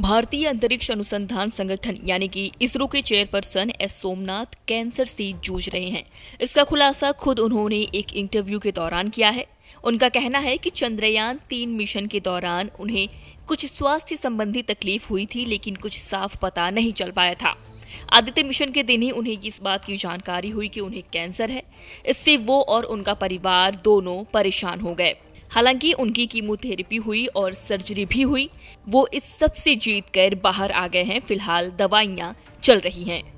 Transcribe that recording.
भारतीय अंतरिक्ष अनुसंधान संगठन यानी कि इसरो के चेयरपर्सन एस सोमनाथ कैंसर से जूझ रहे हैं इसका खुलासा खुद उन्होंने एक इंटरव्यू के दौरान किया है उनका कहना है कि चंद्रयान तीन मिशन के दौरान उन्हें कुछ स्वास्थ्य संबंधी तकलीफ हुई थी लेकिन कुछ साफ पता नहीं चल पाया था आदित्य मिशन के दिन ही उन्हें इस बात की जानकारी हुई कि उन्हें कैंसर है इससे वो और उनका परिवार दोनों परेशान हो गए हालांकि उनकी कीमोथेरेपी हुई और सर्जरी भी हुई वो इस सब से जीत कर बाहर आ गए हैं फिलहाल दवाइयाँ चल रही हैं